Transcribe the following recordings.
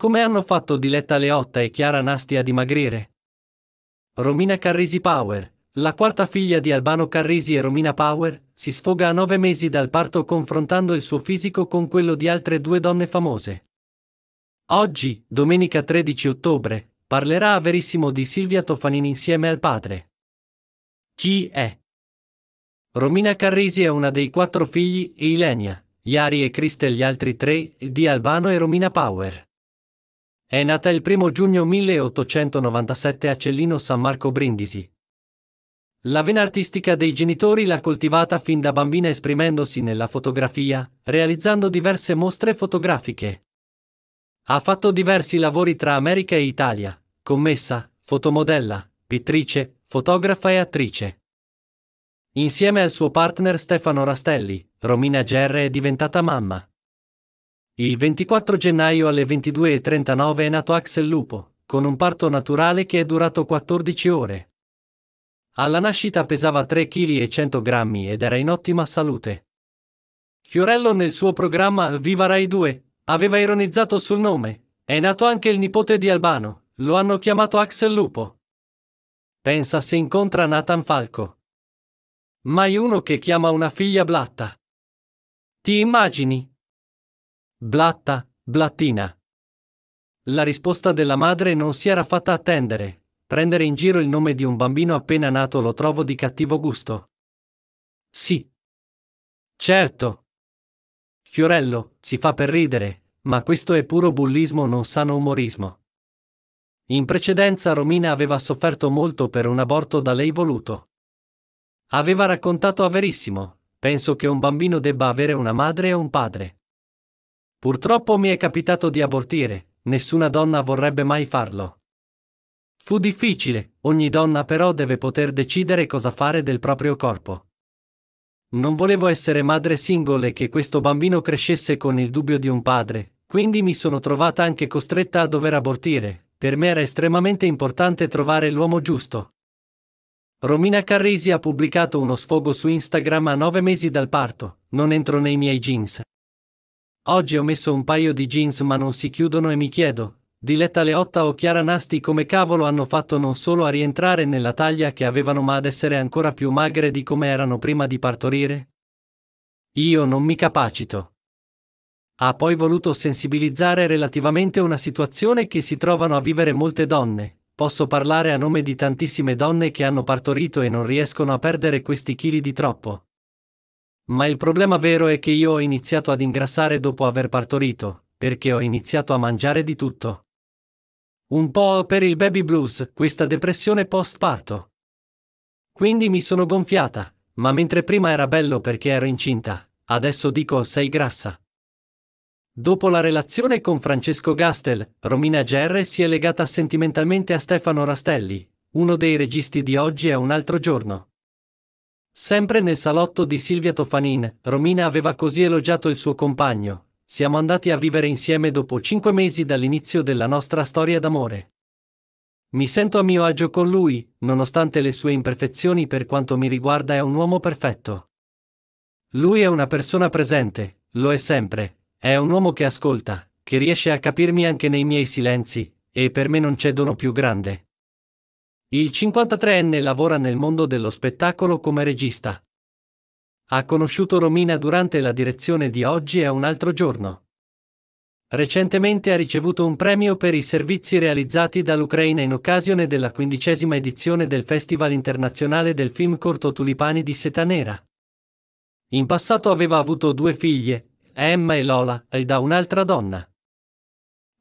Come hanno fatto Diletta Leotta e Chiara Nasti a dimagrire? Romina Carrisi Power, la quarta figlia di Albano Carrisi e Romina Power, si sfoga a nove mesi dal parto confrontando il suo fisico con quello di altre due donne famose. Oggi, domenica 13 ottobre, parlerà a Verissimo di Silvia Tofanini insieme al padre. Chi è? Romina Carrisi è una dei quattro figli, Ilenia, Iari e Cristel gli altri tre, di Albano e Romina Power. È nata il 1 giugno 1897 a Cellino San Marco Brindisi. La vena artistica dei genitori l'ha coltivata fin da bambina esprimendosi nella fotografia, realizzando diverse mostre fotografiche. Ha fatto diversi lavori tra America e Italia, commessa, fotomodella, pittrice, fotografa e attrice. Insieme al suo partner Stefano Rastelli, Romina Gerre è diventata mamma. Il 24 gennaio alle 22.39 è nato Axel Lupo, con un parto naturale che è durato 14 ore. Alla nascita pesava 3 kg e 100 grammi ed era in ottima salute. Fiorello nel suo programma Viva Rai 2 aveva ironizzato sul nome. È nato anche il nipote di Albano, lo hanno chiamato Axel Lupo. Pensa se incontra Nathan Falco. Mai uno che chiama una figlia Blatta. Ti immagini? Blatta, blattina. La risposta della madre non si era fatta attendere. Prendere in giro il nome di un bambino appena nato lo trovo di cattivo gusto. Sì. Certo. Fiorello, si fa per ridere, ma questo è puro bullismo non sano umorismo. In precedenza Romina aveva sofferto molto per un aborto da lei voluto. Aveva raccontato a Verissimo, penso che un bambino debba avere una madre e un padre. Purtroppo mi è capitato di abortire, nessuna donna vorrebbe mai farlo. Fu difficile, ogni donna però deve poter decidere cosa fare del proprio corpo. Non volevo essere madre singola e che questo bambino crescesse con il dubbio di un padre, quindi mi sono trovata anche costretta a dover abortire. Per me era estremamente importante trovare l'uomo giusto. Romina Carrisi ha pubblicato uno sfogo su Instagram a nove mesi dal parto, non entro nei miei jeans. Oggi ho messo un paio di jeans ma non si chiudono e mi chiedo, Diletta Leotta o Chiara Nasti come cavolo hanno fatto non solo a rientrare nella taglia che avevano ma ad essere ancora più magre di come erano prima di partorire? Io non mi capacito. Ha poi voluto sensibilizzare relativamente una situazione che si trovano a vivere molte donne. Posso parlare a nome di tantissime donne che hanno partorito e non riescono a perdere questi chili di troppo. Ma il problema vero è che io ho iniziato ad ingrassare dopo aver partorito, perché ho iniziato a mangiare di tutto. Un po' per il baby blues, questa depressione post parto. Quindi mi sono gonfiata, ma mentre prima era bello perché ero incinta, adesso dico sei grassa. Dopo la relazione con Francesco Gastel, Romina Gerre si è legata sentimentalmente a Stefano Rastelli, uno dei registi di oggi è un altro giorno. Sempre nel salotto di Silvia Tofanin, Romina aveva così elogiato il suo compagno. Siamo andati a vivere insieme dopo cinque mesi dall'inizio della nostra storia d'amore. Mi sento a mio agio con lui, nonostante le sue imperfezioni per quanto mi riguarda è un uomo perfetto. Lui è una persona presente, lo è sempre, è un uomo che ascolta, che riesce a capirmi anche nei miei silenzi, e per me non c'è dono più grande. Il 53enne lavora nel mondo dello spettacolo come regista. Ha conosciuto Romina durante la direzione di Oggi e un altro giorno. Recentemente ha ricevuto un premio per i servizi realizzati dall'Ucraina in occasione della quindicesima edizione del Festival internazionale del film corto Tulipani di Seta Nera. In passato aveva avuto due figlie, Emma e Lola, e da un'altra donna.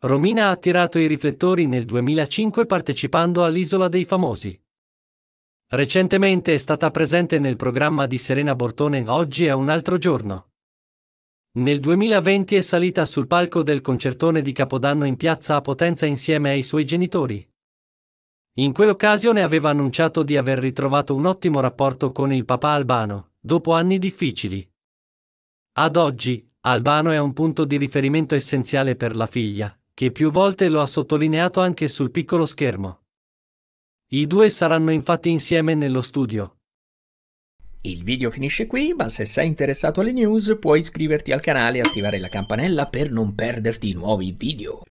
Romina ha attirato i riflettori nel 2005 partecipando all'Isola dei Famosi. Recentemente è stata presente nel programma di Serena Bortone Oggi è un altro giorno. Nel 2020 è salita sul palco del concertone di Capodanno in piazza a Potenza insieme ai suoi genitori. In quell'occasione aveva annunciato di aver ritrovato un ottimo rapporto con il papà albano, dopo anni difficili. Ad oggi, Albano è un punto di riferimento essenziale per la figlia, che più volte lo ha sottolineato anche sul piccolo schermo. I due saranno infatti insieme nello studio. Il video finisce qui, ma se sei interessato alle news puoi iscriverti al canale e attivare la campanella per non perderti nuovi video.